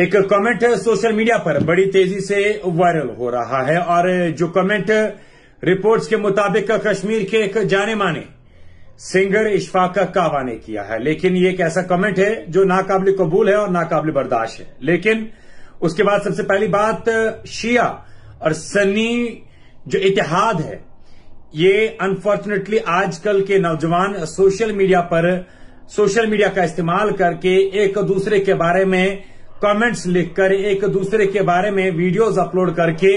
एक comment social media पर बड़ी तेजी से वायरल हो रहा है और जो कमेंट रिपोर्ट्स के मुताबिक कश्मीर के एक जाने माने सिंगर इशफाक कावा ने किया है लेकिन ये एक ऐसा कमेंट है जो नाकाबिल कबूल है और नाकाबिल बर्दाश्त है लेकिन उसके बाद सबसे पहली बात शिया और सन्नी जो इतिहाद है ये अनफॉर्चुनेटली आजकल के नौजवान सोशल मीडिया पर सोशल मीडिया का इस्तेमाल करके एक दूसरे के बारे में कमेंट्स लिखकर एक दूसरे के बारे में वीडियोस अपलोड करके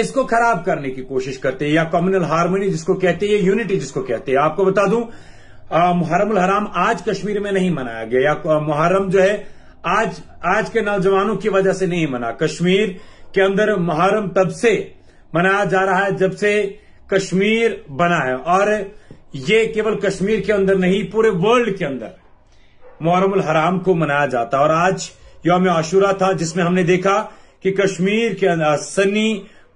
इसको खराब करने की कोशिश करते हैं या कम्युनल हारमोनी जिसको कहते हैं यूनिटी जिसको कहते हैं आपको बता दूं मुहर्रम हराम आज कश्मीर में नहीं मनाया गया या मुहर्रम जो है आज आज के नौजवानों की वजह से नहीं मना कश्मीर के अंदर मुहर्रम तब से मनाया जा रहा है जब से कश्मीर बना है और ये केवल कश्मीर के अंदर नहीं पूरे वर्ल्ड के अंदर मुहर्रम हराम को मनाया जाता है और आज योम आशूरा था जिसमें हमने देखा कि कश्मीर के सनी सन्नी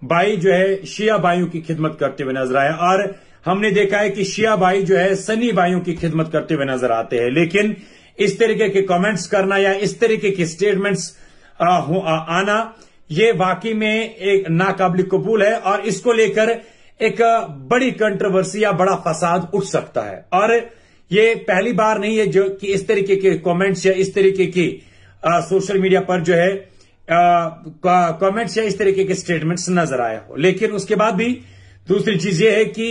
बाई जो है शिया बाइयों की खिदमत करते हुए नजर आए और हमने देखा है कि शिया बाई जो है सनी बाइयों की खिदमत करते हुए नजर आते हैं लेकिन इस तरीके के कमेंट्स करना या इस तरीके के स्टेटमेंट्स आना ये वाकई में एक नाकाबिल कबूल है और इसको लेकर एक बड़ी कंट्रोवर्सी या बड़ा फसाद उठ सकता है और ये पहली बार नहीं है जो कि इस तरीके के कमेंट्स या इस तरीके की सोशल मीडिया पर जो है कमेंट्स या इस तरीके के स्टेटमेंट्स नजर आया हो लेकिन उसके बाद भी दूसरी चीज यह है कि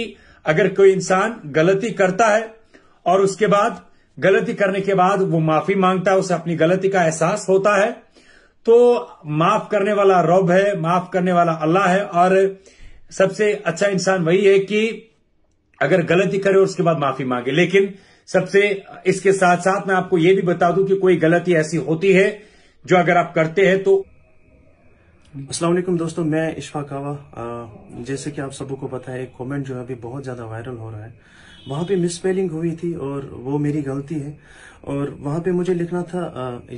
अगर कोई इंसान गलती करता है और उसके बाद गलती करने के बाद वो माफी मांगता है उसे अपनी गलती का एहसास होता है तो माफ करने वाला रब है माफ करने वाला अल्लाह है और सबसे अच्छा इंसान वही है कि अगर गलती करे और उसके बाद माफी मांगे लेकिन सबसे इसके साथ साथ मैं आपको यह भी बता दूं कि कोई गलती ऐसी होती है जो अगर आप करते हैं तो असला दोस्तों मैं इशफा कावा जैसे कि आप सबको को पता है एक कमेंट जो है अभी बहुत ज़्यादा वायरल हो रहा है वहाँ पे मिसस्पेलिंग हुई थी और वो मेरी गलती है और वहाँ पे मुझे लिखना था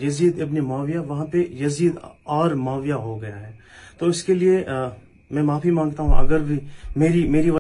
यजीद अपनी माविया वहां पे यजीद और माविया हो गया है तो इसके लिए आ, मैं माफ़ी मांगता हूं अगर भी मेरी मेरी